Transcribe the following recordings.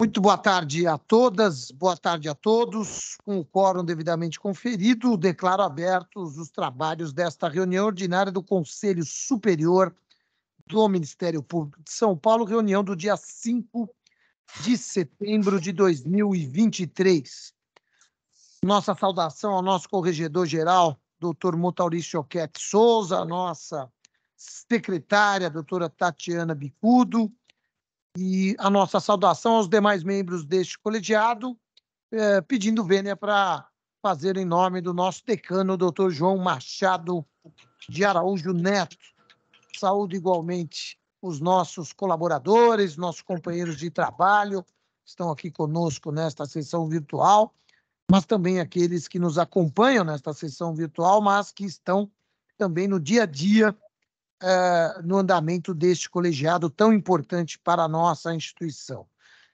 Muito boa tarde a todas, boa tarde a todos. Com o quórum devidamente conferido, declaro abertos os trabalhos desta reunião ordinária do Conselho Superior do Ministério Público de São Paulo, reunião do dia 5 de setembro de 2023. Nossa saudação ao nosso corregedor-geral, doutor Motaurício Oquete Souza, nossa secretária, doutora Tatiana Bicudo, e a nossa saudação aos demais membros deste colegiado, é, pedindo vênia para fazer em nome do nosso decano, doutor João Machado de Araújo Neto. Saúdo igualmente os nossos colaboradores, nossos companheiros de trabalho, estão aqui conosco nesta sessão virtual, mas também aqueles que nos acompanham nesta sessão virtual, mas que estão também no dia a dia uh, no andamento deste colegiado tão importante para a nossa instituição.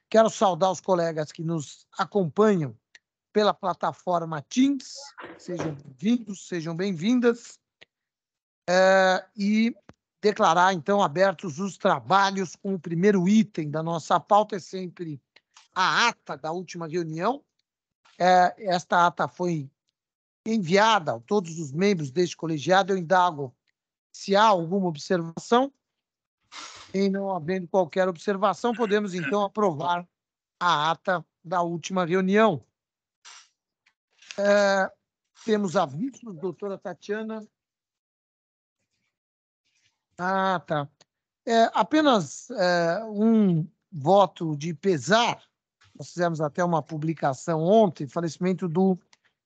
Quero saudar os colegas que nos acompanham pela plataforma Teams. Sejam bem-vindos, sejam bem-vindas. Uh, e declarar, então, abertos os trabalhos com o primeiro item da nossa pauta, é sempre a ata da última reunião. Eh, esta ata foi enviada a todos os membros deste colegiado. Eu indago se há alguma observação. Em não havendo qualquer observação, podemos então aprovar a ata da última reunião. É, temos avisos, doutora Tatiana. Ah, tá. É, apenas é, um voto de pesar. Nós fizemos até uma publicação ontem, falecimento do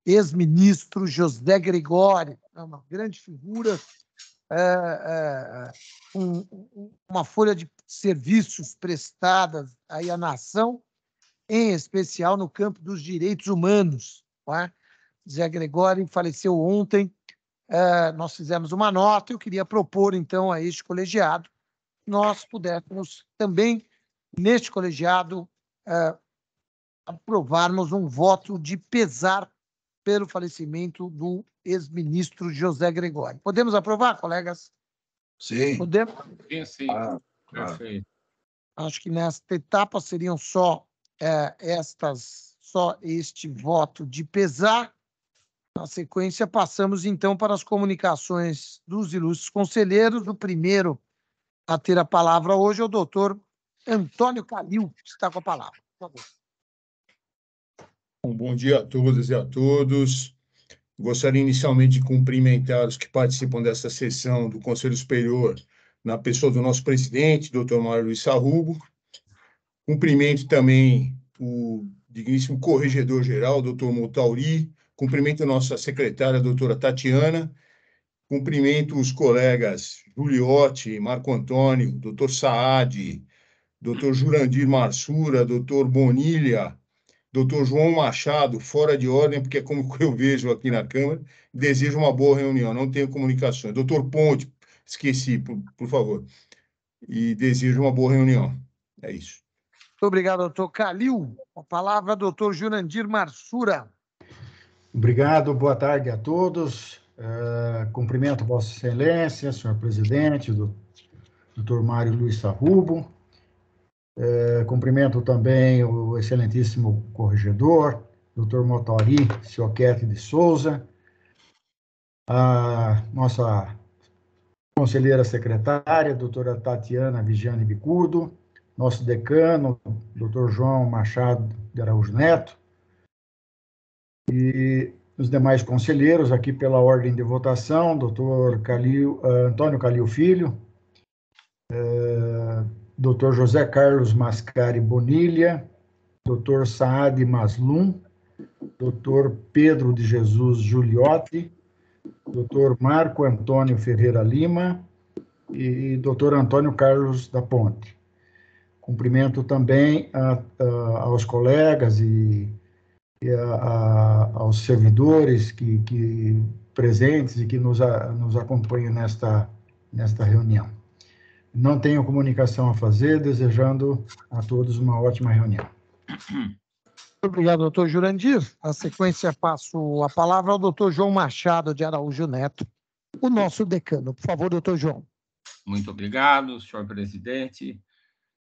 ex-ministro José Gregório, é uma grande figura é, é, é. um, uma folha de serviços prestadas aí à nação, em especial no campo dos direitos humanos. É? Zé Gregório faleceu ontem. É, nós fizemos uma nota. Eu queria propor então a este colegiado que nós pudéssemos também neste colegiado aprovarmos um voto de pesar pelo falecimento do ex-ministro José Gregório. Podemos aprovar, colegas? Sim. Podemos? Sim, sim. Ah, ah, Perfeito. Acho que nesta etapa seriam só é, estas, só este voto de pesar. Na sequência, passamos então para as comunicações dos ilustres conselheiros. O primeiro a ter a palavra hoje é o doutor Antônio Calil, que está com a palavra. Por favor. Bom, bom dia a todas e a todos. Gostaria inicialmente de cumprimentar os que participam desta sessão do Conselho Superior, na pessoa do nosso presidente, doutor Mário Luiz Sarrubo. Cumprimento também o digníssimo corregedor-geral, doutor Motauri. Cumprimento a nossa secretária, doutora Tatiana. Cumprimento os colegas Juliotti, Marco Antônio, doutor Saad, doutor Jurandir Marsura, doutor Bonilha, doutor João Machado, fora de ordem, porque é como eu vejo aqui na Câmara, desejo uma boa reunião, não tenho comunicações. Doutor Ponte, esqueci, por, por favor, e desejo uma boa reunião. É isso. Muito obrigado, doutor Calil. A palavra, doutor Jurandir Marsura. Obrigado, boa tarde a todos. Uh, cumprimento Vossa Excelência, senhor presidente, doutor Mário Luiz Sarrubo, é, cumprimento também o excelentíssimo corregedor, Dr. Motori Cioquete de Souza, a nossa conselheira secretária, doutora Tatiana Vigiane Bicudo, nosso decano, doutor João Machado de Araújo Neto, e os demais conselheiros aqui pela ordem de votação, doutor Calil, Antônio Calil Filho, eh, Dr. José Carlos Mascari Bonilha, Dr. Saad Maslum, Dr. Pedro de Jesus Giuliotti, Dr. Marco Antônio Ferreira Lima e Dr. Antônio Carlos da Ponte. Cumprimento também a, a, aos colegas e, e a, aos servidores que, que, presentes e que nos, nos acompanham nesta, nesta reunião. Não tenho comunicação a fazer, desejando a todos uma ótima reunião. Muito obrigado, doutor Jurandir. A sequência, passo a palavra ao doutor João Machado de Araújo Neto, o nosso decano. Por favor, doutor João. Muito obrigado, senhor presidente.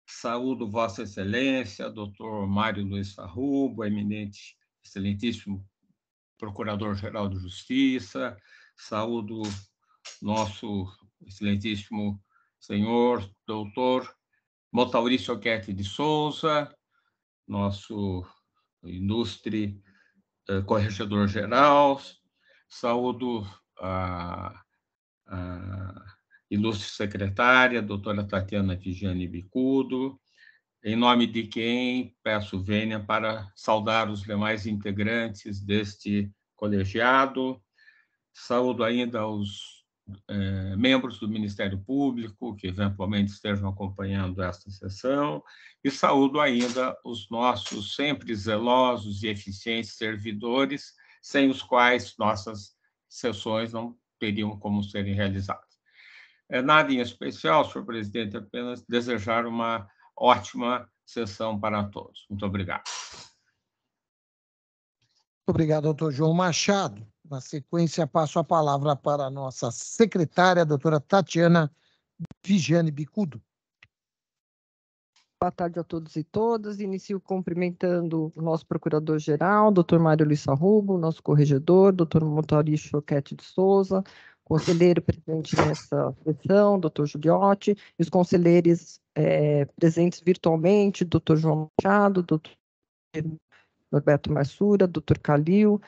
Saúdo Vossa Excelência, doutor Mário Luiz Farrubo, eminente, excelentíssimo Procurador-Geral de Justiça. Saúdo nosso excelentíssimo senhor doutor Motaurício Guete de Souza, nosso ilustre uh, eh, corregedor-geral, saúdo a, a, ilustre secretária, doutora Tatiana Vigiane Bicudo, em nome de quem peço vênia para saudar os demais integrantes deste colegiado, saúdo ainda os eh, membros do Ministério Público que eventualmente estejam acompanhando esta sessão e saúdo ainda os nossos sempre zelosos e eficientes servidores, sem os quais nossas sessões não teriam como serem realizadas. É, nada em especial, senhor presidente, apenas desejar uma ótima sessão para todos. Muito obrigado. obrigado, doutor João Machado. Na sequência, passo a palavra para a nossa secretária, a doutora Tatiana Vigiane Bicudo. Boa tarde a todos e todas. Inicio cumprimentando o nosso procurador-geral, doutor Mário Luiz Arrubo, nosso corregedor, doutor Motori Choquete de Souza, conselheiro presente nessa sessão, doutor Juliotti, e os conselheiros é, presentes virtualmente, doutor João Machado, doutor Norberto Massura, doutor Calil,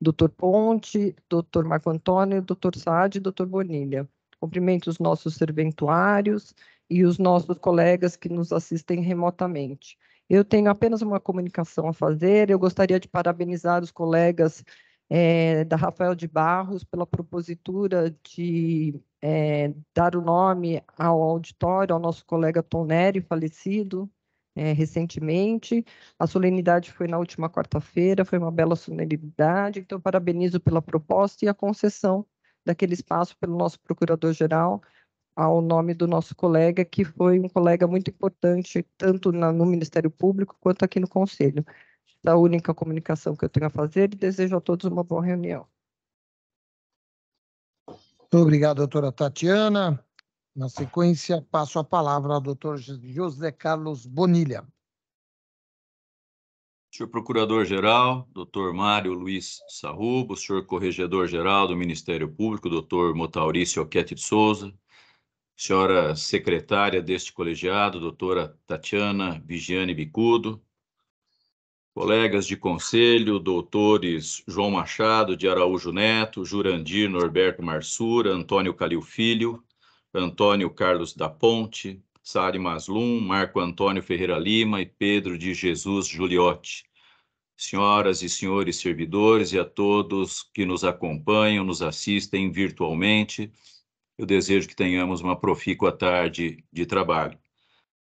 Doutor Ponte, doutor Marco Antônio, doutor Saad e doutor Bonilha. Cumprimento os nossos serventuários e os nossos colegas que nos assistem remotamente. Eu tenho apenas uma comunicação a fazer. Eu gostaria de parabenizar os colegas é, da Rafael de Barros pela propositura de é, dar o nome ao auditório, ao nosso colega Tom Neri, falecido, é, recentemente. A solenidade foi na última quarta-feira, foi uma bela solenidade. Então, parabenizo pela proposta e a concessão daquele espaço pelo nosso procurador-geral, ao nome do nosso colega, que foi um colega muito importante, tanto na, no Ministério Público quanto aqui no Conselho. Da única comunicação que eu tenho a fazer e desejo a todos uma boa reunião. Muito obrigado, doutora Tatiana. Na sequência, passo a palavra ao doutor José Carlos Bonilha. Senhor Procurador-Geral, doutor Mário Luiz Sarrubo, senhor Corregedor-Geral do Ministério Público, doutor Motaurício Oquete de Souza, senhora secretária deste colegiado, doutora Tatiana Vigiane Bicudo, colegas de conselho, doutores João Machado de Araújo Neto, Jurandir Norberto Marsura, Antônio Calil Filho, Antônio Carlos da Ponte, Sari Maslum, Marco Antônio Ferreira Lima e Pedro de Jesus Juliotti. Senhoras e senhores servidores e a todos que nos acompanham, nos assistem virtualmente, eu desejo que tenhamos uma profícua tarde de trabalho.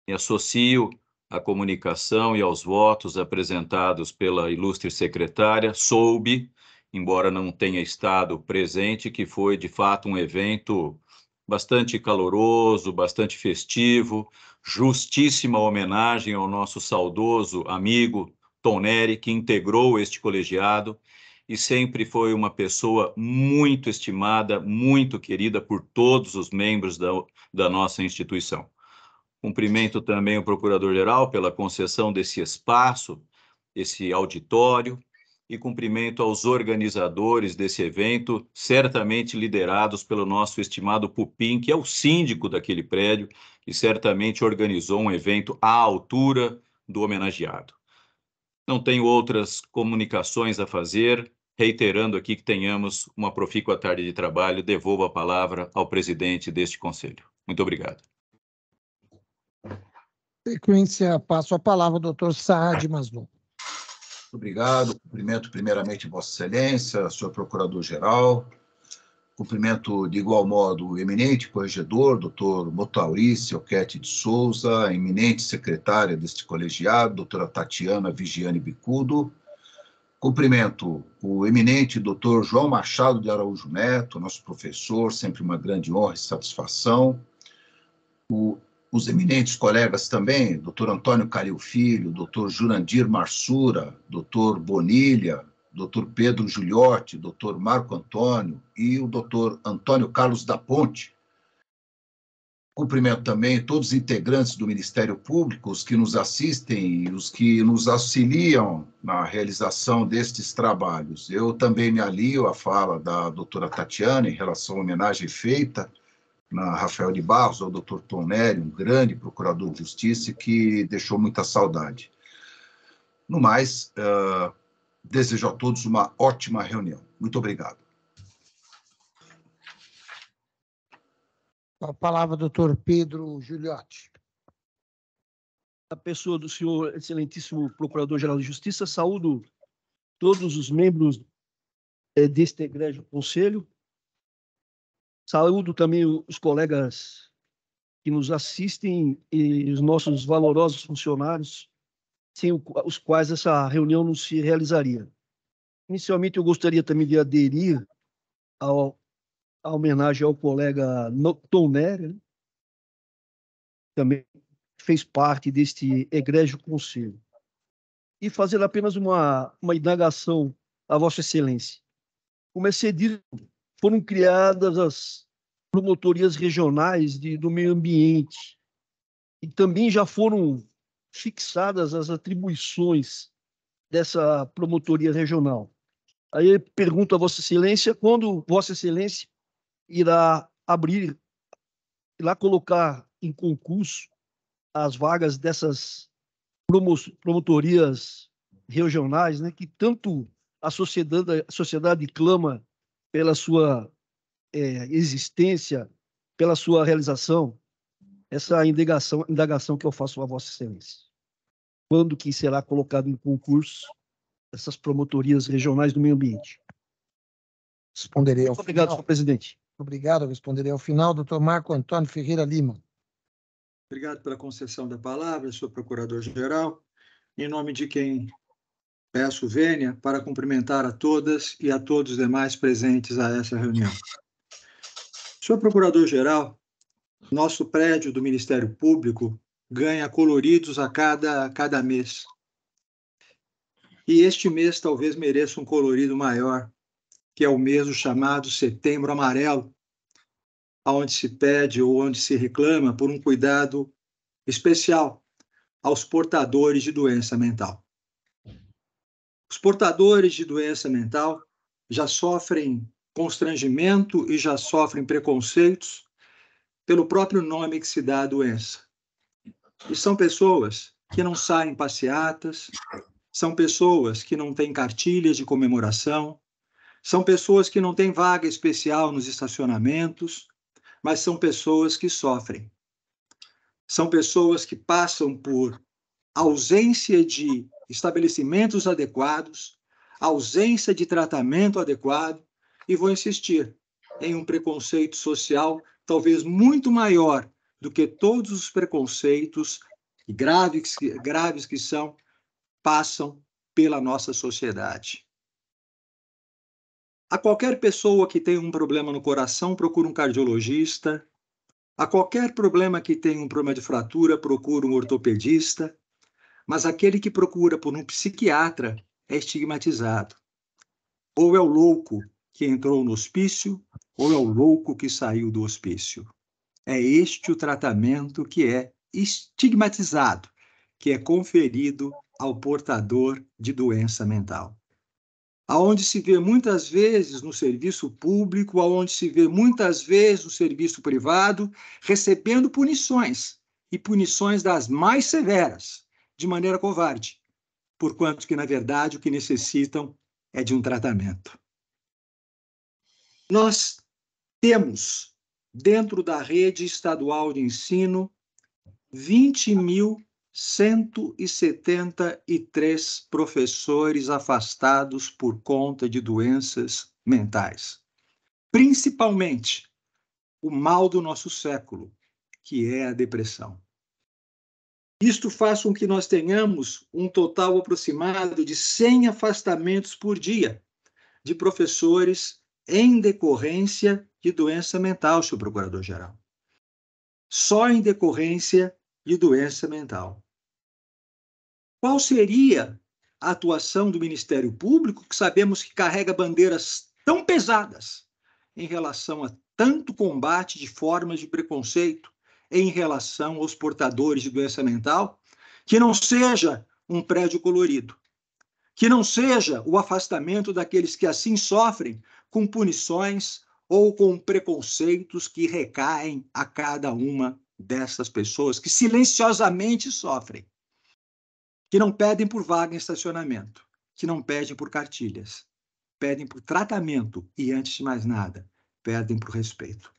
Me associo à comunicação e aos votos apresentados pela ilustre secretária. Soube, embora não tenha estado presente, que foi de fato um evento bastante caloroso, bastante festivo, justíssima homenagem ao nosso saudoso amigo Tom Neri, que integrou este colegiado e sempre foi uma pessoa muito estimada, muito querida por todos os membros da, da nossa instituição. Cumprimento também o Procurador-Geral pela concessão desse espaço, esse auditório, e cumprimento aos organizadores desse evento, certamente liderados pelo nosso estimado Pupim, que é o síndico daquele prédio, e certamente organizou um evento à altura do homenageado. Não tenho outras comunicações a fazer, reiterando aqui que tenhamos uma profícua tarde de trabalho, devolvo a palavra ao presidente deste conselho. Muito obrigado. Sequência, passo a palavra ao doutor Saad Maslum obrigado. Cumprimento primeiramente Vossa Excelência, senhor Procurador-Geral. Cumprimento de igual modo o eminente corregedor, doutor Motaurice Selquete de Souza, a eminente secretária deste colegiado, doutora Tatiana Vigiane Bicudo. Cumprimento o eminente doutor João Machado de Araújo Neto, nosso professor, sempre uma grande honra e satisfação. O os eminentes colegas também, doutor Antônio Calil Filho, doutor Jurandir Marsura, doutor Bonilha, doutor Pedro Giuliotti, doutor Marco Antônio e o doutor Antônio Carlos da Ponte. Cumprimento também todos os integrantes do Ministério Público, os que nos assistem e os que nos auxiliam na realização destes trabalhos. Eu também me alio à fala da doutora Tatiana em relação à homenagem feita na Rafael de Barros, ao doutor Tonelli, um grande procurador de justiça que deixou muita saudade. No mais, uh, desejo a todos uma ótima reunião. Muito obrigado. A palavra, doutor Pedro Giuliotti. A pessoa do senhor excelentíssimo Procurador-Geral de Justiça, saúdo todos os membros eh, deste grande conselho Saúdo também os colegas que nos assistem e os nossos valorosos funcionários, sem os quais essa reunião não se realizaria. Inicialmente, eu gostaria também de aderir ao, à homenagem ao colega que né? também fez parte deste egrégio conselho, e fazer apenas uma, uma indagação à Vossa Excelência. Como é cedido, foram criadas as promotorias regionais de, do meio ambiente e também já foram fixadas as atribuições dessa promotoria regional. Aí pergunto a Vossa Excelência quando Vossa Excelência irá abrir, irá colocar em concurso as vagas dessas promotorias regionais, né, que tanto a sociedade, a sociedade clama pela sua é, existência, pela sua realização, essa indagação, indagação que eu faço a Vossa Excelência. Quando que será colocado em concurso essas promotorias regionais do meio ambiente? Responderei ao obrigado, final. senhor presidente. Obrigado, responderei ao final, doutor Marco Antônio Ferreira Lima. Obrigado pela concessão da palavra, senhor procurador-geral. Em nome de quem Peço vênia para cumprimentar a todas e a todos os demais presentes a essa reunião. Senhor Procurador-Geral, nosso prédio do Ministério Público ganha coloridos a cada, a cada mês. E este mês talvez mereça um colorido maior, que é o mês chamado Setembro Amarelo, aonde se pede ou onde se reclama por um cuidado especial aos portadores de doença mental. Os portadores de doença mental já sofrem constrangimento e já sofrem preconceitos pelo próprio nome que se dá à doença. E são pessoas que não saem passeatas, são pessoas que não têm cartilhas de comemoração, são pessoas que não têm vaga especial nos estacionamentos, mas são pessoas que sofrem. São pessoas que passam por ausência de estabelecimentos adequados, ausência de tratamento adequado, e vou insistir em um preconceito social talvez muito maior do que todos os preconceitos graves que, graves que são, passam pela nossa sociedade. A qualquer pessoa que tem um problema no coração, procura um cardiologista. A qualquer problema que tem um problema de fratura, procura um ortopedista mas aquele que procura por um psiquiatra é estigmatizado. Ou é o louco que entrou no hospício, ou é o louco que saiu do hospício. É este o tratamento que é estigmatizado, que é conferido ao portador de doença mental. Aonde se vê muitas vezes no serviço público, aonde se vê muitas vezes no serviço privado, recebendo punições e punições das mais severas de maneira covarde, porquanto que, na verdade, o que necessitam é de um tratamento. Nós temos, dentro da rede estadual de ensino, 20.173 professores afastados por conta de doenças mentais. Principalmente o mal do nosso século, que é a depressão. Isto faz com que nós tenhamos um total aproximado de 100 afastamentos por dia de professores em decorrência de doença mental, senhor procurador-geral. Só em decorrência de doença mental. Qual seria a atuação do Ministério Público, que sabemos que carrega bandeiras tão pesadas em relação a tanto combate de formas de preconceito, em relação aos portadores de doença mental, que não seja um prédio colorido, que não seja o afastamento daqueles que assim sofrem com punições ou com preconceitos que recaem a cada uma dessas pessoas que silenciosamente sofrem, que não pedem por vaga em estacionamento, que não pedem por cartilhas, pedem por tratamento e, antes de mais nada, pedem por respeito.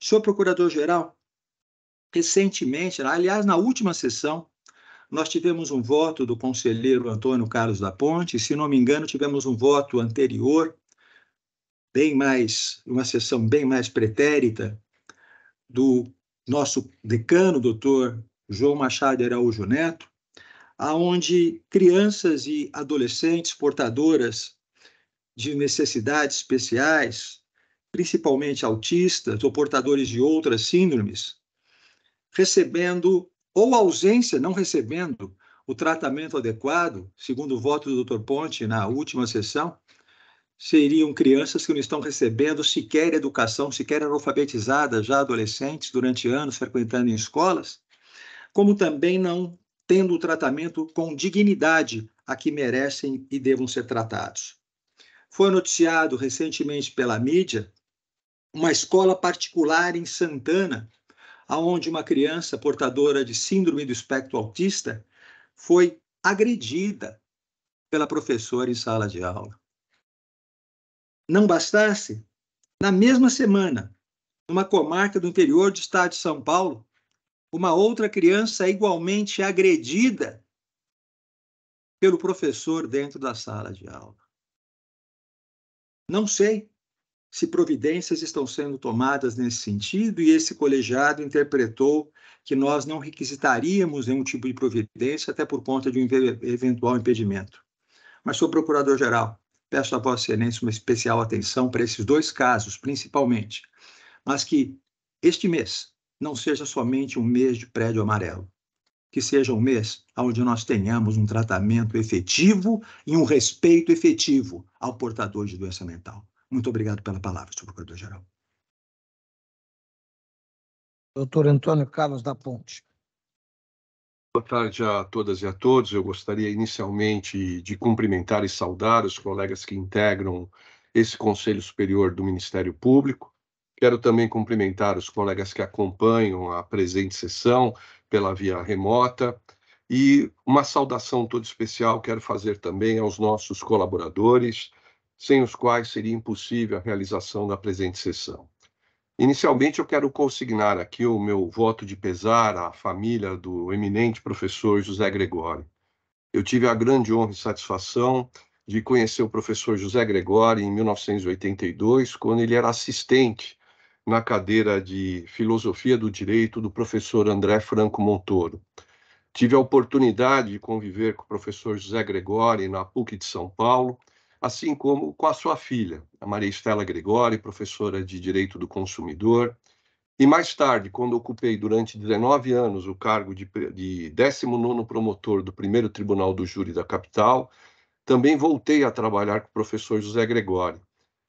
Senhor Procurador-Geral, recentemente, né? aliás, na última sessão, nós tivemos um voto do conselheiro Antônio Carlos da Ponte, se não me engano, tivemos um voto anterior, bem mais, uma sessão bem mais pretérita, do nosso decano, doutor João Machado Araújo Neto, aonde crianças e adolescentes portadoras de necessidades especiais, principalmente autistas ou portadores de outras síndromes, recebendo ou ausência, não recebendo o tratamento adequado, segundo o voto do Dr. Ponte na última sessão, seriam crianças que não estão recebendo sequer educação, sequer alfabetizadas, já adolescentes, durante anos frequentando em escolas, como também não tendo o tratamento com dignidade a que merecem e devam ser tratados. Foi noticiado recentemente pela mídia uma escola particular em Santana, aonde uma criança portadora de síndrome do espectro autista foi agredida pela professora em sala de aula. Não bastasse, na mesma semana, numa comarca do interior do estado de São Paulo, uma outra criança é igualmente agredida pelo professor dentro da sala de aula. Não sei se providências estão sendo tomadas nesse sentido, e esse colegiado interpretou que nós não requisitaríamos nenhum tipo de providência, até por conta de um eventual impedimento. Mas, sou procurador-geral, peço a Vossa Excelência uma especial atenção para esses dois casos, principalmente, mas que este mês não seja somente um mês de prédio amarelo, que seja um mês onde nós tenhamos um tratamento efetivo e um respeito efetivo ao portador de doença mental. Muito obrigado pela palavra, senhor procurador-geral. Doutor Antônio Carlos da Ponte. Boa tarde a todas e a todos. Eu gostaria inicialmente de cumprimentar e saudar os colegas que integram esse Conselho Superior do Ministério Público. Quero também cumprimentar os colegas que acompanham a presente sessão pela via remota. E uma saudação toda especial quero fazer também aos nossos colaboradores, sem os quais seria impossível a realização da presente sessão. Inicialmente, eu quero consignar aqui o meu voto de pesar à família do eminente professor José Gregório. Eu tive a grande honra e satisfação de conhecer o professor José Gregório em 1982, quando ele era assistente na cadeira de Filosofia do Direito do professor André Franco Montoro. Tive a oportunidade de conviver com o professor José Gregório na PUC de São Paulo assim como com a sua filha, a Maria Estela Gregori, professora de Direito do Consumidor. E mais tarde, quando ocupei durante 19 anos o cargo de, de 19 promotor do primeiro Tribunal do Júri da Capital, também voltei a trabalhar com o professor José Gregori,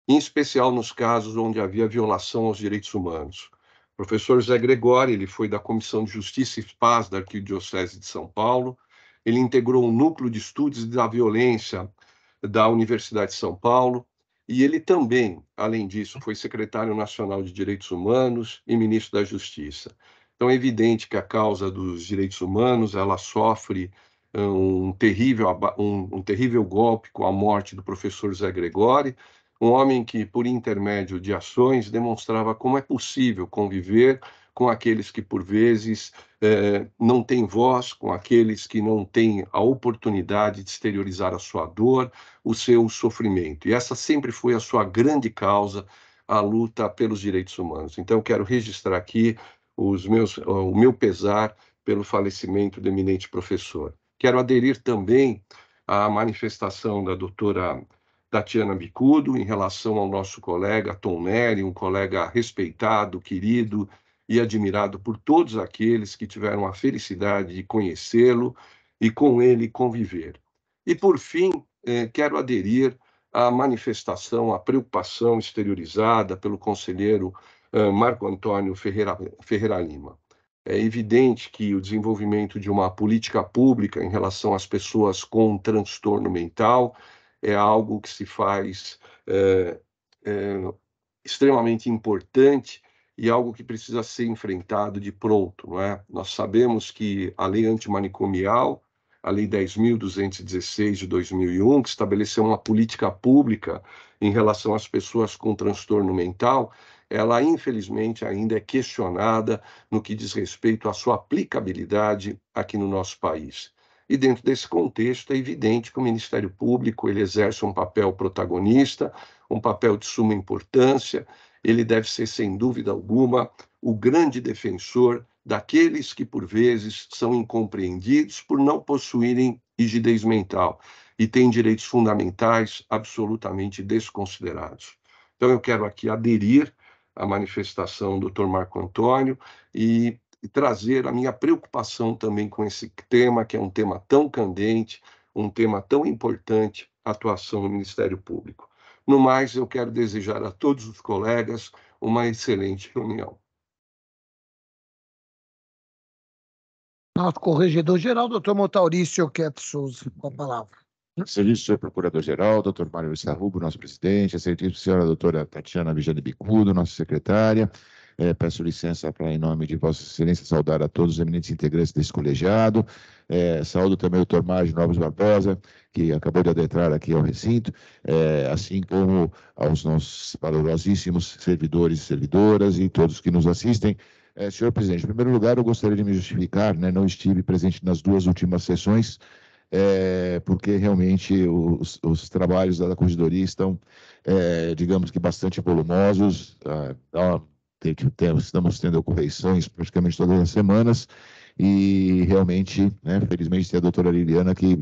em especial nos casos onde havia violação aos direitos humanos. O professor José Gregori, ele foi da Comissão de Justiça e Paz da Arquidiocese de São Paulo. Ele integrou um núcleo de estudos da violência da Universidade de São Paulo, e ele também, além disso, foi secretário nacional de Direitos Humanos e ministro da Justiça. Então é evidente que a causa dos direitos humanos ela sofre ah, um terrível, um, um terrível golpe com a morte do professor Zé Gregori, um homem que, por intermédio de ações, demonstrava como é possível conviver com aqueles que, por vezes, eh, não têm voz, com aqueles que não têm a oportunidade de exteriorizar a sua dor, o seu sofrimento. E essa sempre foi a sua grande causa, a luta pelos direitos humanos. Então, quero registrar aqui os meus, o meu pesar pelo falecimento do eminente professor. Quero aderir também à manifestação da doutora Tatiana Bicudo em relação ao nosso colega Tom Nery, um colega respeitado, querido, e admirado por todos aqueles que tiveram a felicidade de conhecê-lo e com ele conviver. E, por fim, eh, quero aderir à manifestação, à preocupação exteriorizada pelo conselheiro eh, Marco Antônio Ferreira, Ferreira Lima. É evidente que o desenvolvimento de uma política pública em relação às pessoas com transtorno mental é algo que se faz é, extremamente importante e algo que precisa ser enfrentado de pronto, não é? Nós sabemos que a lei antimanicomial, a lei 10.216 de 2001, que estabeleceu uma política pública em relação às pessoas com transtorno mental, ela infelizmente ainda é questionada no que diz respeito à sua aplicabilidade aqui no nosso país. E dentro desse contexto é evidente que o Ministério Público ele exerce um papel protagonista, um papel de suma importância ele deve ser, sem dúvida alguma, o grande defensor daqueles que, por vezes, são incompreendidos por não possuírem rigidez mental e têm direitos fundamentais absolutamente desconsiderados. Então, eu quero aqui aderir à manifestação do Dr. Marco Antônio e trazer a minha preocupação também com esse tema, que é um tema tão candente, um tema tão importante, a atuação do Ministério Público. No mais, eu quero desejar a todos os colegas uma excelente reunião. Nosso corregedor-geral, doutor Motaurício Quieto Souza, com a palavra. Excelente senhor procurador-geral, doutor Mário Luiz Arrubo, nosso presidente, excelentíssima senhora doutora Tatiana Vigiane Bicudo, nossa secretária. É, peço licença para, em nome de Vossa Excelência, saudar a todos os eminentes integrantes desse colegiado. É, saúdo também o doutor Mário Novos Barbosa, que acabou de adentrar aqui ao recinto, é, assim como aos nossos valorosíssimos servidores e servidoras e todos que nos assistem. É, senhor presidente, em primeiro lugar, eu gostaria de me justificar, né, não estive presente nas duas últimas sessões, é, porque realmente os, os, trabalhos da corregedoria estão, é, digamos que, bastante volumosos, ah, estamos tendo ocorreções praticamente todas as semanas, e realmente, né, felizmente, tem a doutora Liliana que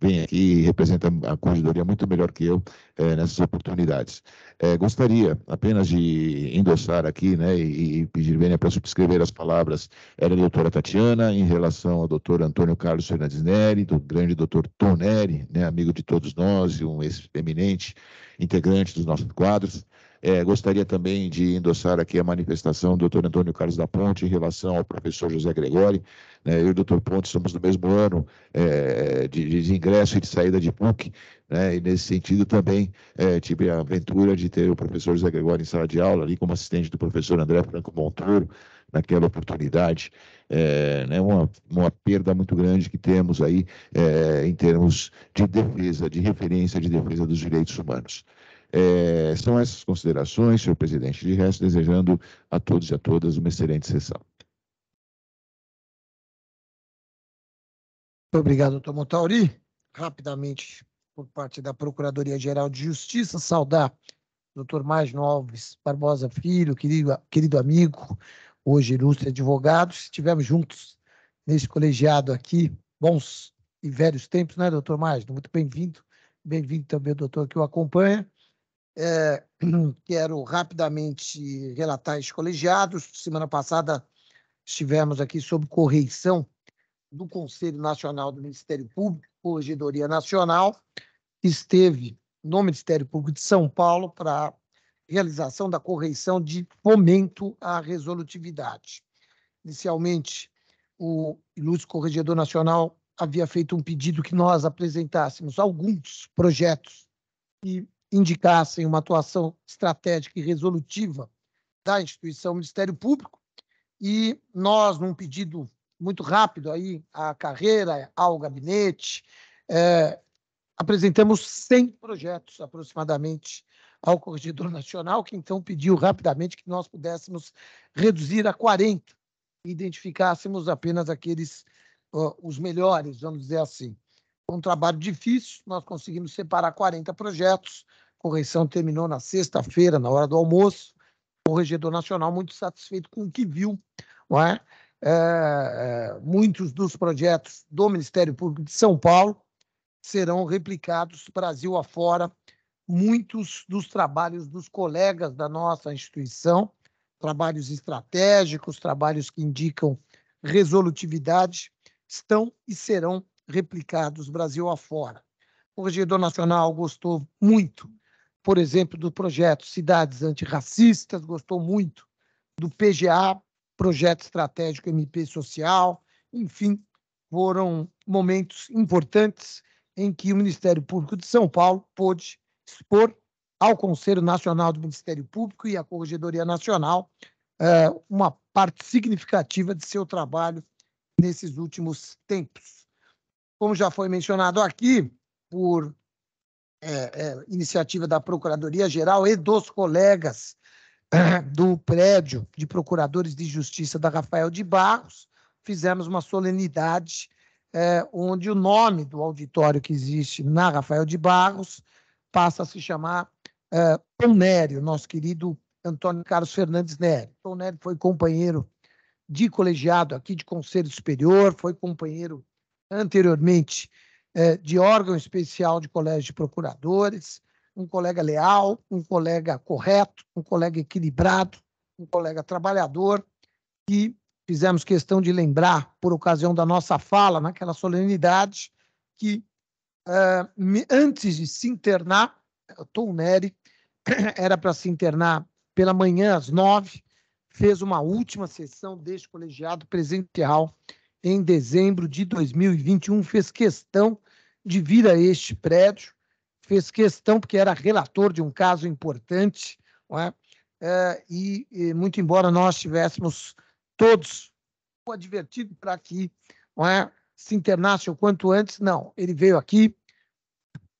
vem aqui e representa a corregedoria muito melhor que eu é, nessas oportunidades. É, gostaria apenas de endossar aqui né, e, e pedir Vênia para subscrever as palavras era eh, a doutora Tatiana em relação ao doutor Antônio Carlos Fernandes Neri, do grande doutor Tom Neri, né, amigo de todos nós e um eminente integrante dos nossos quadros. É, gostaria também de endossar aqui a manifestação do Dr. Antônio Carlos da Ponte em relação ao professor José Gregori. Né? Eu e o Dr. Ponte somos do mesmo ano é, de, de, ingresso e de saída de PUC, né? e nesse sentido também é, tive a aventura de ter o professor José Gregori em sala de aula, ali como assistente do professor André Franco Montoro, naquela oportunidade. É né, uma, uma perda muito grande que temos aí é, em termos de defesa, de referência de defesa dos direitos humanos. É, são essas considerações, senhor presidente. De resto, desejando a todos e a todas uma excelente sessão. Muito obrigado, doutor Montauri. Rapidamente, por parte da Procuradoria-Geral de Justiça, saudar doutor Magno Alves Barbosa Filho, querido, querido amigo, hoje ilustre advogado. Estivemos juntos nesse colegiado aqui, bons e velhos tempos, né, doutor Magno? Muito bem-vindo. Bem-vindo também, doutor, que o acompanha. É, quero rapidamente relatar os colegiados. Semana passada estivemos aqui sob correição do Conselho Nacional do Ministério Público, Corregedoria Nacional, esteve no Ministério Público de São Paulo para realização da correição de fomento à resolutividade. Inicialmente, o ilustre Corregedor Nacional havia feito um pedido que nós apresentássemos alguns projetos e indicassem uma atuação estratégica e resolutiva da instituição Ministério Público. E nós, num pedido muito rápido aí à carreira, ao gabinete, é, apresentamos 100 projetos aproximadamente ao Corregedor Nacional, que então pediu rapidamente que nós pudéssemos reduzir a 40 e identificássemos apenas aqueles uh, os melhores, vamos dizer assim. Um trabalho difícil, nós conseguimos separar 40 projetos, correção terminou na sexta-feira, na hora do almoço. O corregedor nacional muito satisfeito com o que viu, não é? é? É, muitos dos projetos do Ministério Público de São Paulo serão replicados Brasil afora. Muitos dos trabalhos dos colegas da nossa instituição, trabalhos estratégicos, trabalhos que indicam resolutividade, estão e serão replicados Brasil afora. O regidor nacional gostou muito por exemplo, do projeto Cidades Antirracistas, gostou muito do PGA, Projeto Estratégico MP Social, enfim, foram momentos importantes em que o Ministério Público de São Paulo pôde expor ao Conselho Nacional do Ministério Público e à Corregedoria Nacional eh, uma parte significativa de seu trabalho nesses últimos tempos. Como já foi mencionado aqui por é, é, iniciativa da Procuradoria-Geral e dos colegas do prédio de procuradores de justiça da Rafael de Barros, fizemos uma solenidade é, onde o nome do auditório que existe na Rafael de Barros passa a se chamar é, Ponério, nosso querido Antônio Carlos Fernandes Nery. Ponério foi companheiro de colegiado aqui de Conselho Superior, foi companheiro anteriormente é, de órgão especial de colégio de procuradores, um colega leal, um colega correto, um colega equilibrado, um colega trabalhador, e fizemos questão de lembrar, por ocasião da nossa fala, naquela solenidade, que é, antes de se internar, é, Tom Neri era para se internar pela manhã às nove, fez uma última sessão deste colegiado presencial em dezembro de 2021, fez questão de vir a este prédio, fez questão porque era relator de um caso importante, não é? É, e, e, muito embora nós tivéssemos todos advertido para que não é, se internasse o quanto antes, não. Ele veio aqui,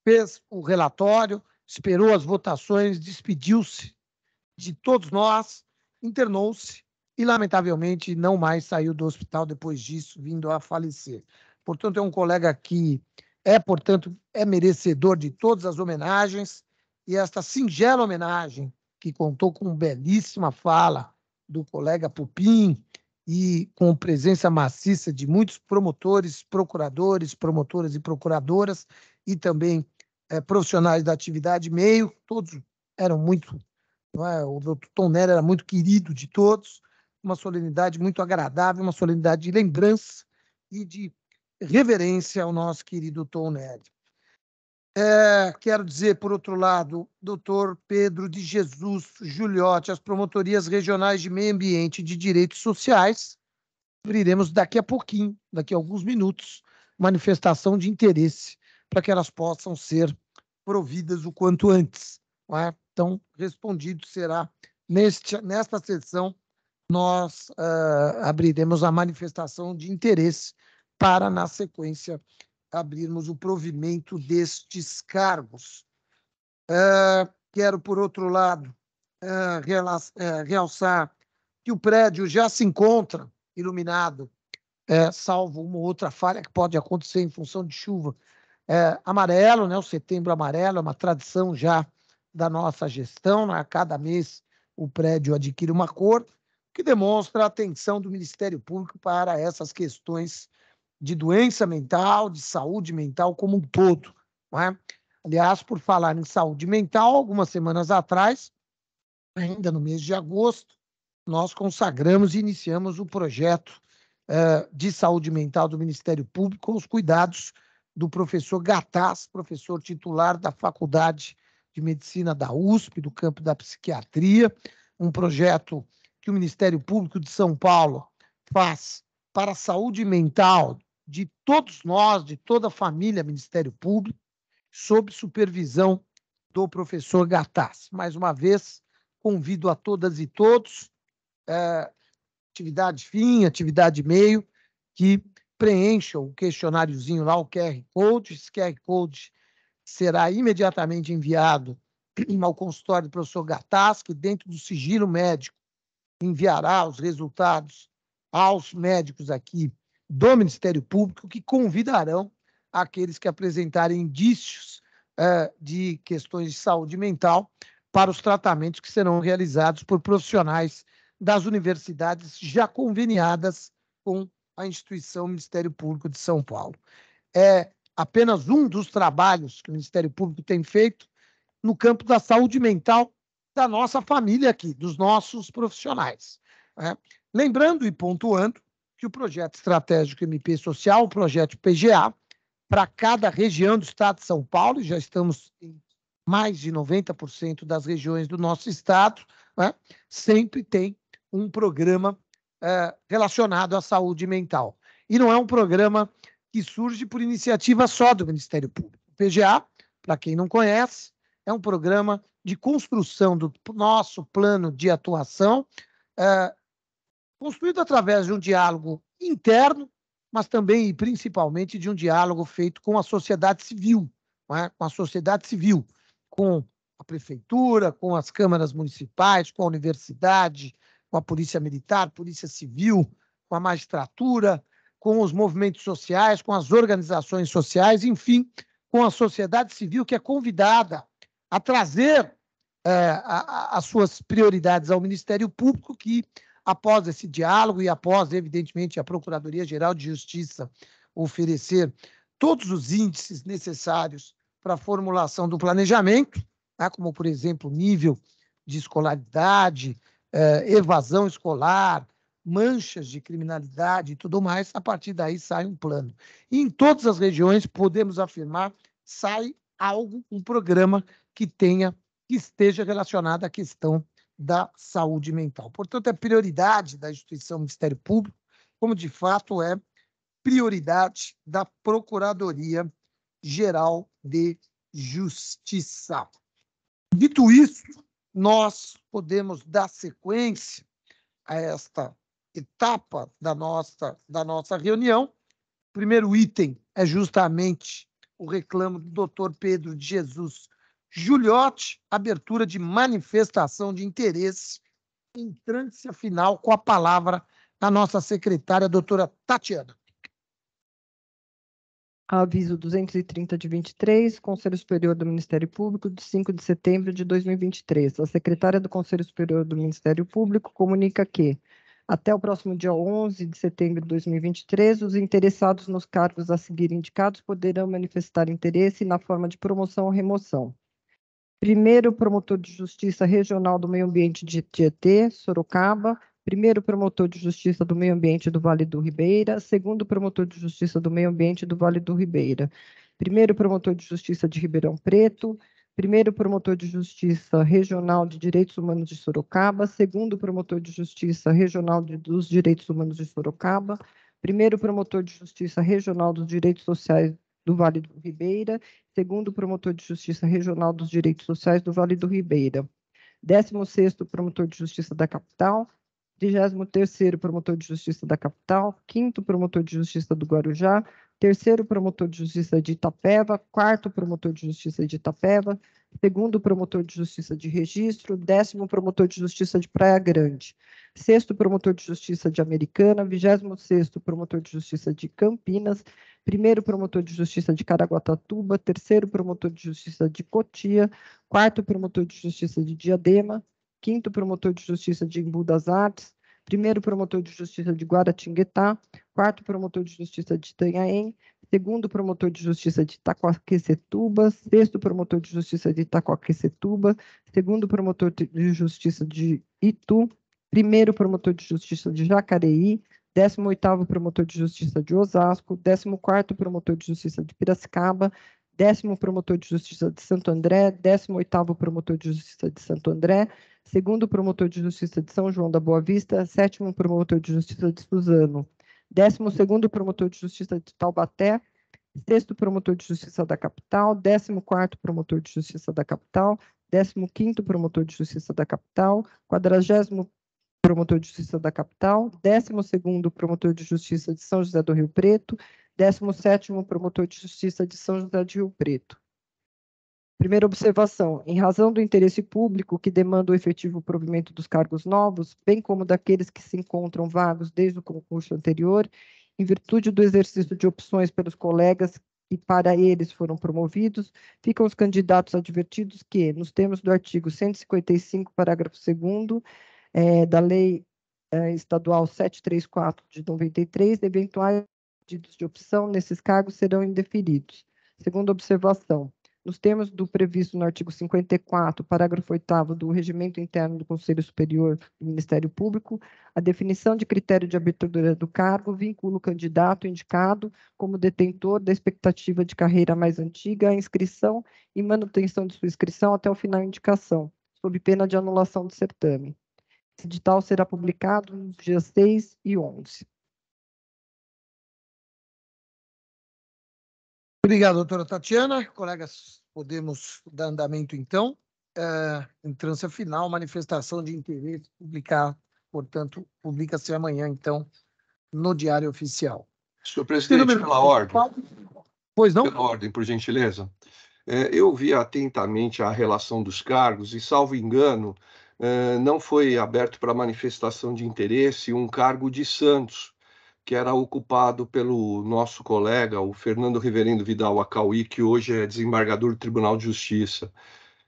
fez o relatório, esperou as votações, despediu-se de todos nós, internou-se e, lamentavelmente, não mais saiu do hospital depois disso, vindo a falecer. Portanto, é um colega que é, portanto, é merecedor de todas as homenagens e esta singela homenagem que contou com belíssima fala do colega Pupim e com presença maciça de muitos promotores, procuradores, promotoras e procuradoras e também é, profissionais da atividade meio, todos eram muito, é? o doutor Tom Nero era muito querido de todos uma solenidade muito agradável, uma solenidade de lembrança e de reverência ao nosso querido Tom Nery. É, quero dizer, por outro lado, doutor Pedro de Jesus Juliotti, as promotorias regionais de meio ambiente e de direitos sociais, abriremos daqui a pouquinho, daqui a alguns minutos, manifestação de interesse para que elas possam ser providas o quanto antes. É? Então, respondido será neste, nesta sessão nós uh, abriremos a manifestação de interesse para, na sequência, abrirmos o provimento destes cargos. Uh, quero, por outro lado, uh, realçar que o prédio já se encontra iluminado, eh, salvo uma outra falha que pode acontecer em função de chuva. Eh, amarelo, né, o setembro amarelo, é uma tradição já da nossa gestão, né, a cada mês o prédio adquire uma cor que demonstra a atenção do Ministério Público para essas questões de doença mental, de saúde mental como um todo. É? Aliás, por falar em saúde mental, algumas semanas atrás, ainda no mês de agosto, nós consagramos e iniciamos o projeto uh, de saúde mental do Ministério Público com os cuidados do professor Gataz, professor titular da Faculdade de Medicina da USP, do campo da psiquiatria, um projeto que o Ministério Público de São Paulo faz para a saúde mental de todos nós, de toda a família Ministério Público, sob supervisão do professor Gataz. Mais uma vez, convido a todas e todos, é, atividade fim, atividade meio, que preencham o questionáriozinho lá, o QR Code. Esse QR Code será imediatamente enviado ao consultório do professor Gataz, que dentro do sigilo médico enviará os resultados aos médicos aqui do Ministério Público, que convidarão aqueles que apresentarem indícios eh, de questões de saúde mental para os tratamentos que serão realizados por profissionais das universidades já conveniadas com a instituição Ministério Público de São Paulo. É apenas um dos trabalhos que o Ministério Público tem feito no campo da saúde mental da nossa família aqui, dos nossos profissionais. Né? Lembrando e pontuando que o projeto estratégico MP Social, o projeto PGA, para cada região do estado de São Paulo, e já estamos em mais de 90% das regiões do nosso estado, né? sempre tem um programa eh, relacionado à saúde mental. E não é um programa que surge por iniciativa só do Ministério Público. O PGA, para quem não conhece, é um programa de construção do nosso plano de atuação, é, construído através de um diálogo interno, mas também e principalmente de um diálogo feito com a sociedade civil, é? com a sociedade civil, com a prefeitura, com as câmaras municipais, com a universidade, com a polícia militar, polícia civil, com a magistratura, com os movimentos sociais, com as organizações sociais, enfim, com a sociedade civil que é convidada a trazer é, a, a, as suas prioridades ao Ministério Público, que após esse diálogo e após, evidentemente, a Procuradoria-Geral de Justiça oferecer todos os índices necessários para a formulação do planejamento, né, como, por exemplo, nível de escolaridade, é, evasão escolar, manchas de criminalidade e tudo mais, a partir daí sai um plano. E em todas as regiões, podemos afirmar, sai algo, um programa que tenha, que esteja relacionada à questão da saúde mental. Portanto, é prioridade da instituição Ministério Público, como de fato é prioridade da Procuradoria Geral de Justiça. Dito isso, nós podemos dar sequência a esta etapa da nossa, da nossa reunião. O primeiro item é justamente o reclamo do doutor Pedro de Jesus Juliote, abertura de manifestação de interesse, entrância final com a palavra da nossa secretária, doutora Tatiana. Aviso 230 de 23, Conselho Superior do Ministério Público, de 5 de setembro de 2023. A secretária do Conselho Superior do Ministério Público comunica que, até o próximo dia 11 de setembro de 2023, os interessados nos cargos a seguir indicados poderão manifestar interesse na forma de promoção ou remoção primeiro promotor de justiça regional do meio ambiente de Tietê, Sorocaba, primeiro promotor de justiça do meio ambiente do Vale do Ribeira, segundo promotor de justiça do meio ambiente do Vale do Ribeira, primeiro promotor de justiça de Ribeirão Preto, primeiro promotor de justiça regional de direitos humanos de Sorocaba, segundo promotor de justiça regional de, dos direitos humanos de Sorocaba, primeiro promotor de justiça regional dos direitos sociais do Vale do Ribeira, segundo promotor de justiça regional dos direitos sociais do Vale do Ribeira, 16º promotor de justiça da capital, 23º promotor de justiça da capital, 5 promotor de justiça do Guarujá, 3 promotor de justiça de Itapeva, 4 promotor de justiça de Itapeva, segundo promotor de justiça de registro, décimo promotor de justiça de Praia Grande, sexto promotor de justiça de Americana, vigésimo sexto promotor de justiça de Campinas, primeiro promotor de justiça de Caraguatatuba, terceiro promotor de justiça de Cotia, quarto promotor de justiça de Diadema, quinto promotor de justiça de Embu das Artes, primeiro promotor de justiça de Guaratinguetá, quarto promotor de justiça de Tanhaém, segundo promotor de justiça de Itacoaquecetuba, sexto promotor de justiça de Itacoaquecetuba, segundo promotor de justiça de Itu, primeiro promotor de justiça de Jacareí, 18º promotor de justiça de Osasco, 14º promotor de justiça de Piracicaba, 10 promotor de justiça de Santo André, 18º promotor de justiça de Santo André, segundo promotor de justiça de São João da Boa Vista, sétimo promotor de justiça de Suzano. 12º Promotor de Justiça de Taubaté, 6 Promotor de Justiça da Capital, 14º Promotor de Justiça da Capital, 15º Promotor de Justiça da Capital, 40 Promotor de Justiça da Capital, 12º Promotor de Justiça de São José do Rio Preto, 17º Promotor de Justiça de São José do Rio Preto. Primeira observação: em razão do interesse público que demanda o efetivo provimento dos cargos novos, bem como daqueles que se encontram vagos desde o concurso anterior, em virtude do exercício de opções pelos colegas que para eles foram promovidos, ficam os candidatos advertidos que, nos termos do artigo 155, parágrafo 2 é, eh, da Lei é, Estadual 734 de 93, eventuais pedidos de opção nesses cargos serão indeferidos. Segunda observação: nos termos do previsto no artigo 54, parágrafo 8 do Regimento Interno do Conselho Superior do Ministério Público, a definição de critério de abertura do cargo vincula o candidato indicado como detentor da expectativa de carreira mais antiga à inscrição e manutenção de sua inscrição até o final da indicação, sob pena de anulação do certame. Esse edital será publicado nos dias 6 e 11. Obrigado, doutora Tatiana. Colegas, podemos dar andamento então. É, entrância final, manifestação de interesse publicar, portanto, publica-se amanhã, então, no Diário Oficial. Senhor presidente, pela, pela ordem. Pois não? Pela ordem, por gentileza. É, eu vi atentamente a relação dos cargos e, salvo engano, é, não foi aberto para manifestação de interesse um cargo de Santos que era ocupado pelo nosso colega, o Fernando Riverino Vidal Acauí, que hoje é desembargador do Tribunal de Justiça.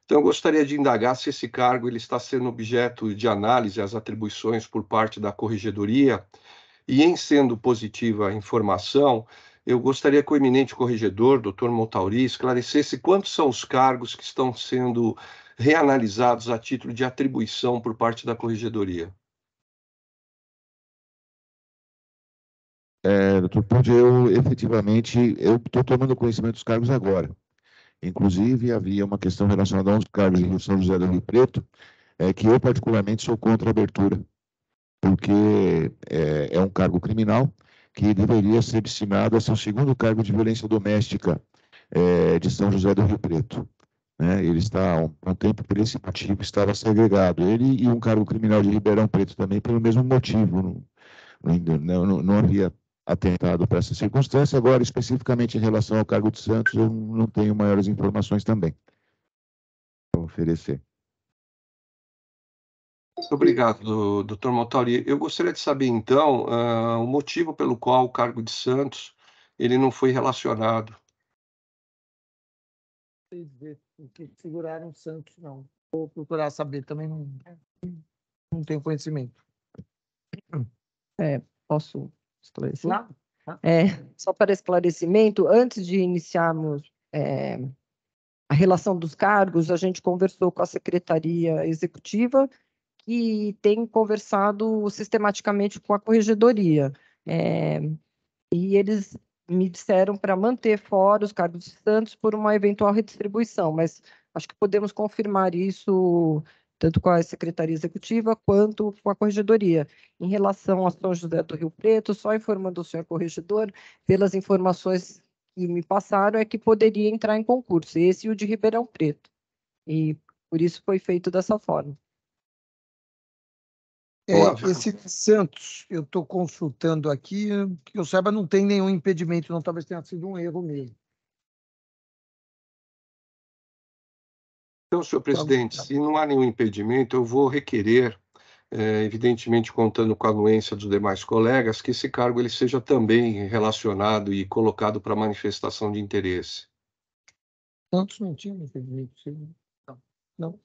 Então, eu gostaria de indagar se esse cargo ele está sendo objeto de análise, as atribuições por parte da corregedoria, e em sendo positiva a informação, eu gostaria que o eminente corregedor, doutor Montauri, esclarecesse quantos são os cargos que estão sendo reanalisados a título de atribuição por parte da corregedoria. é, doutor Ponte, eu efetivamente eu estou tomando conhecimento dos cargos agora. Inclusive, havia uma questão relacionada a cargos em São José do Rio Preto, é, que eu particularmente sou contra a abertura, porque é, é um cargo criminal que deveria ser destinado a seu segundo cargo de violência doméstica é, de São José do Rio Preto. Né? Ele está há um, um tempo por esse motivo estava segregado. Ele e um cargo criminal de Ribeirão Preto também pelo mesmo motivo. Não, não, não, não havia atentado para essa circunstância. Agora, especificamente em relação ao cargo de Santos, eu não tenho maiores informações também para oferecer. obrigado, doutor Montauri. Eu gostaria de saber, então, uh, o motivo pelo qual o cargo de Santos ele não foi relacionado. Que seguraram Santos, não. Vou procurar saber também, não, não tenho conhecimento. É, posso não. É, só para esclarecimento, antes de iniciarmos é, a relação dos cargos, a gente conversou com a Secretaria Executiva, que tem conversado sistematicamente com a Corregedoria. É, e eles me disseram para manter fora os cargos de Santos por uma eventual redistribuição, mas acho que podemos confirmar isso tanto com a Secretaria Executiva quanto com a Corregedoria. Em relação a São José do Rio Preto, só informando o senhor corregedor, pelas informações que me passaram, é que poderia entrar em concurso, esse e o de Ribeirão Preto. E por isso foi feito dessa forma. É, esse de Santos, eu estou consultando aqui, que eu saiba, não tem nenhum impedimento, não talvez tenha sido um erro mesmo. Então, senhor presidente, se não há nenhum impedimento, eu vou requerer, é, evidentemente contando com a anuência dos demais colegas, que esse cargo ele seja também relacionado e colocado para manifestação de interesse. Santos não tinham impedimento, Não. não.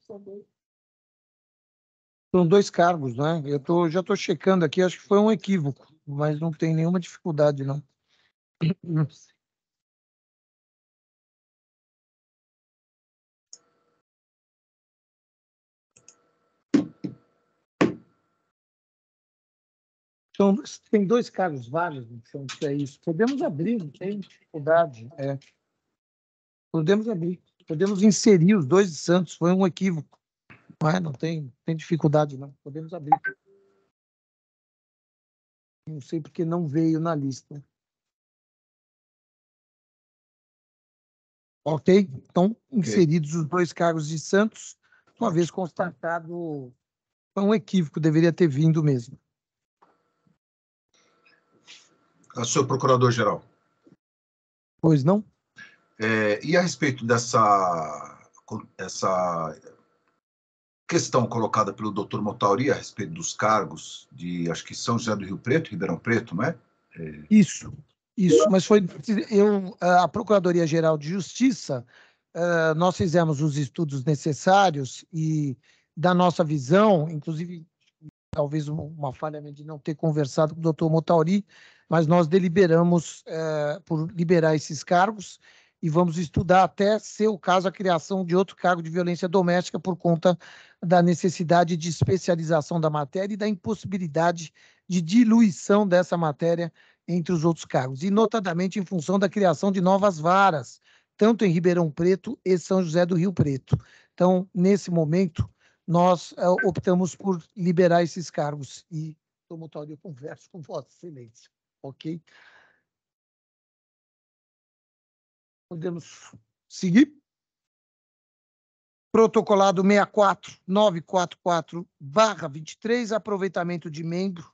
São dois cargos, né? Eu tô, já estou checando aqui, acho que foi um equívoco, mas não tem nenhuma dificuldade, não. Então, tem dois cargos válidos, então é isso. Podemos abrir, não tem dificuldade. É. Podemos abrir, podemos inserir os dois de Santos, foi um equívoco. Mas é? não tem, não tem dificuldade, não. Podemos abrir. Não sei porque não veio na lista. Ok? Então, inseridos okay. os dois cargos de Santos, uma vez constatado, foi um equívoco, deveria ter vindo mesmo senhor procurador-geral. Pois não? É, e a respeito dessa essa questão colocada pelo Dr. Motauri a respeito dos cargos de, acho que São José do Rio Preto, Ribeirão Preto, não é? é... Isso, isso. Mas foi eu a Procuradoria Geral de Justiça é, nós fizemos os estudos necessários e da nossa visão, inclusive talvez uma falha de não ter conversado com o doutor Motauri, mas nós deliberamos é, por liberar esses cargos e vamos estudar até ser o caso a criação de outro cargo de violência doméstica por conta da necessidade de especialização da matéria e da impossibilidade de diluição dessa matéria entre os outros cargos, e notadamente em função da criação de novas varas, tanto em Ribeirão Preto e São José do Rio Preto. Então, nesse momento, nós uh, optamos por liberar esses cargos e, promotório, eu converso com Vossa Excelência, ok? Podemos seguir? Protocolado 64944-23, aproveitamento de membro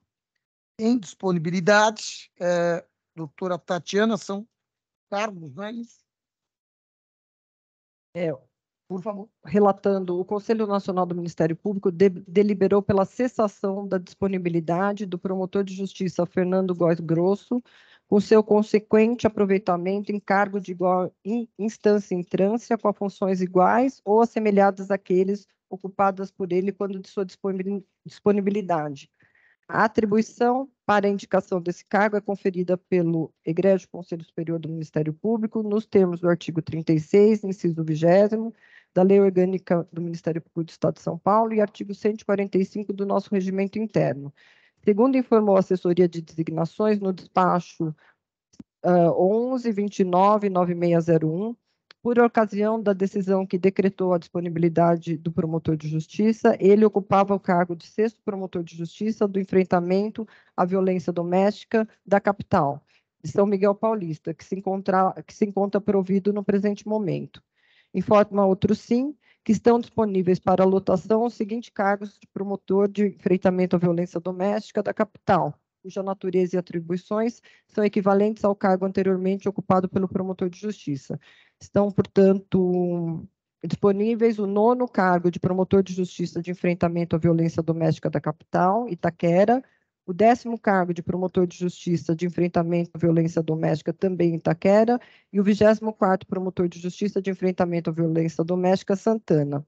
em disponibilidade. É, eh, doutora Tatiana, são cargos, não é isso? É, por favor, relatando, o Conselho Nacional do Ministério Público de, deliberou pela cessação da disponibilidade do promotor de justiça Fernando Góes Grosso, com seu consequente aproveitamento em cargo de igual in, instância em trânsito com funções iguais ou assemelhadas àqueles ocupadas por ele quando de sua disponibilidade. A atribuição para a indicação desse cargo é conferida pelo Egrégio Conselho Superior do Ministério Público nos termos do artigo 36, inciso 20 da Lei Orgânica do Ministério Público do Estado de São Paulo e artigo 145 do nosso regimento interno. Segundo informou a assessoria de designações no despacho uh, ah, 11299601, por ocasião da decisão que decretou a disponibilidade do promotor de justiça, ele ocupava o cargo de sexto promotor de justiça do enfrentamento à violência doméstica da capital, de São Miguel Paulista, que se encontra, que se encontra provido no presente momento informa outros sim que estão disponíveis para lotação os seguintes cargos de promotor de enfrentamento à violência doméstica da capital, cuja natureza e atribuições são equivalentes ao cargo anteriormente ocupado pelo promotor de justiça. Estão, portanto, disponíveis o nono cargo de promotor de justiça de enfrentamento à violência doméstica da capital, Itaquera, o décimo cargo de promotor de justiça de enfrentamento à violência doméstica também em Itaquera e o 24 quarto promotor de justiça de enfrentamento à violência doméstica Santana.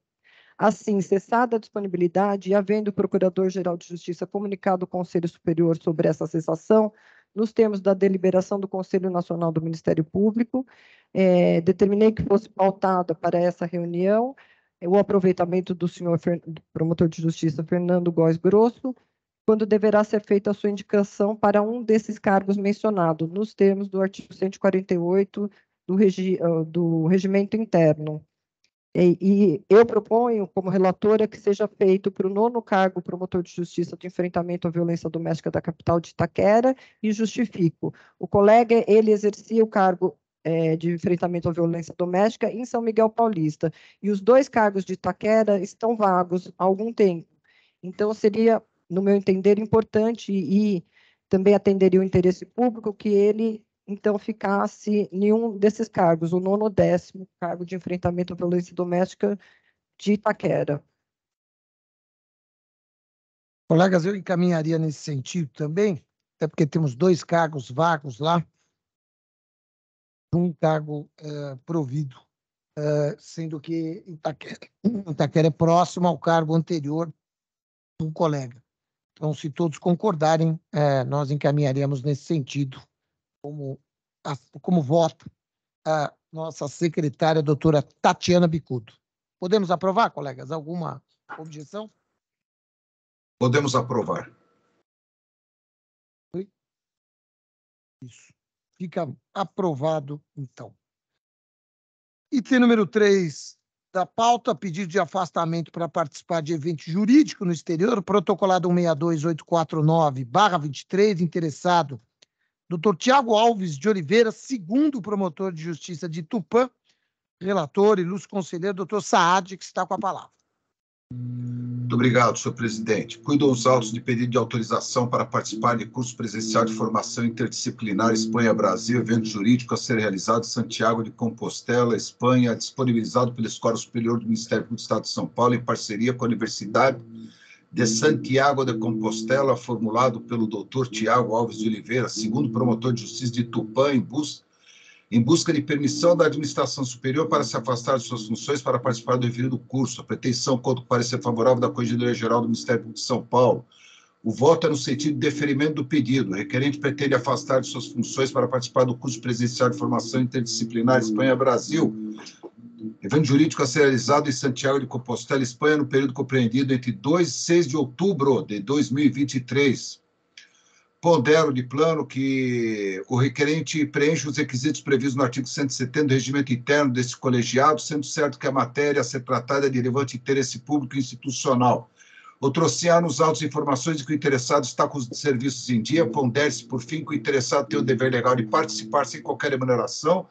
Assim, cessada a disponibilidade e havendo o Procurador-Geral de Justiça comunicado ao Conselho Superior sobre essa cessação, nos termos da deliberação do Conselho Nacional do Ministério Público, é, determinei que fosse pautada para essa reunião é, o aproveitamento do senhor promotor de justiça Fernando Góes Grosso, quando deverá ser feita a sua indicação para um desses cargos mencionados, nos termos do artigo 148 do, regi ah, do regimento interno. E, e, eu proponho, como relatora, que seja feito para o nono cargo promotor de justiça do enfrentamento à violência doméstica da capital de Itaquera e justifico. O colega, ele exercia o cargo é, de enfrentamento à violência doméstica em São Miguel Paulista e os dois cargos de Itaquera estão vagos há algum tempo. Então, seria no meu entender, importante e também atenderia o interesse público que ele então ficasse nenhum desses cargos, o nono ou décimo cargo de enfrentamento à violência doméstica de Itaquera. Colegas, eu encaminharia nesse sentido também, até porque temos dois cargos vagos lá, um cargo eh, provido, eh, sendo que Itaquera, Itaquera é próximo ao cargo anterior do colega. Então, se todos concordarem, é, nós encaminharemos nesse sentido como, a, como voto a nossa secretária, a doutora Tatiana Bicudo. Podemos aprovar, colegas? Alguma objeção? Podemos aprovar. Isso. Fica aprovado, então. Item número 3, da pauta, pedido de afastamento para participar de evento jurídico no exterior, protocolado 162849-23, interessado, Dr. Tiago Alves de Oliveira, segundo promotor de justiça de Tupã, relator e luz conselheiro, doutor Saad, que está com a palavra. Muito obrigado, senhor presidente. Cuidam os autos de pedido de autorização para participar de curso presencial de formação interdisciplinar Espanha-Brasil, evento jurídico a ser realizado em Santiago de Compostela, Espanha, disponibilizado pela Escola Superior do Ministério Público do Estado de São Paulo, em parceria com a Universidade de Santiago de Compostela, formulado pelo doutor Tiago Alves de Oliveira, segundo promotor de justiça de Tupã, em busca em busca de permissão da administração superior para se afastar de suas funções para participar do referido curso. A pretensão quanto parecer favorável da Corregedoria Geral do Ministério Público de São Paulo. O voto é no sentido de deferimento do pedido. O requerente pretende afastar de suas funções para participar do curso presencial de formação interdisciplinar Espanha-Brasil, evento jurídico a ser realizado em Santiago de Compostela, Espanha, no período compreendido entre 2 e 6 de outubro de 2023 pondero de plano que o requerente preenche os requisitos previstos no artigo 170 do regimento interno desse colegiado, sendo certo que a matéria a ser tratada é de relevante interesse público e institucional. trouxe nos autos informações de que o interessado está com os serviços em dia, pondere-se, por fim, que o interessado tem o dever legal de participar sem qualquer remuneração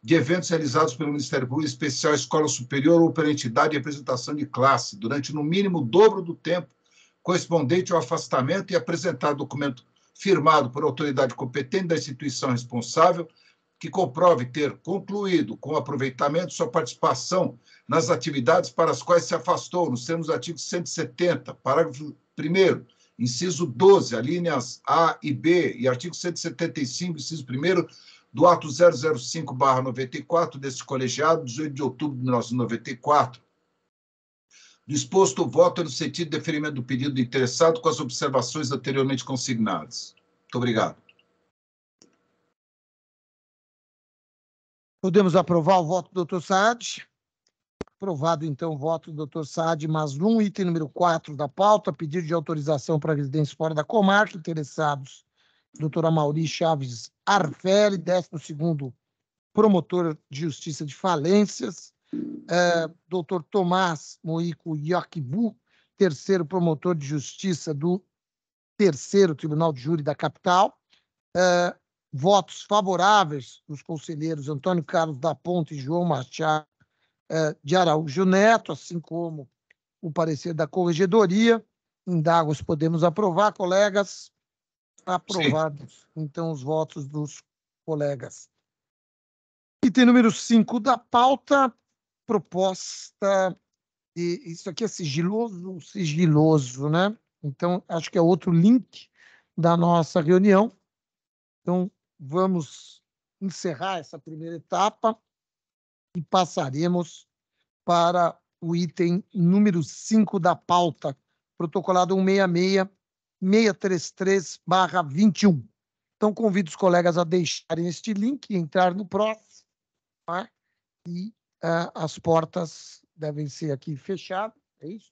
de eventos realizados pelo Ministério Público Especial, Escola Superior ou pela entidade de representação de classe, durante no mínimo o dobro do tempo correspondente ao afastamento e apresentar documento firmado por autoridade competente da instituição responsável, que comprove ter concluído com aproveitamento sua participação nas atividades para as quais se afastou, nos termos do artigo 170, parágrafo 1 inciso 12, alíneas A e B, e artigo 175, inciso 1 do ato 005/94 desse colegiado, 18 de outubro de 1994 Exposto o voto no sentido de deferimento do pedido do interessado com as observações anteriormente consignadas. Muito obrigado. Podemos aprovar o voto do doutor Saad? Aprovado, então, o voto do doutor Saad um item número 4 da pauta, pedido de autorização para residência fora da comarca, interessados, doutora Mauri Chaves Arfeli, 12º promotor de justiça de falências, uh, doutor Tomás Moico Yakibu, terceiro promotor de justiça do terceiro Tribunal de Júri da capital. Uh, votos favoráveis dos conselheiros Antônio Carlos da Ponte e João Machado uh, de Araújo Neto, assim como o parecer da corregedoria. Indagos podemos aprovar, colegas. Aprovados, Sim. então, os votos dos colegas. Item número 5 da pauta, proposta e isso aqui é sigiloso, sigiloso, né? Então acho que é outro link da nossa reunião. Então vamos encerrar essa primeira etapa e passaremos para o item número 5 da pauta, protocolado 166 633-21. Então, convido os colegas a deixarem este link, entrar no próximo tá? e ah, as portas devem ser aqui fechadas, é isso?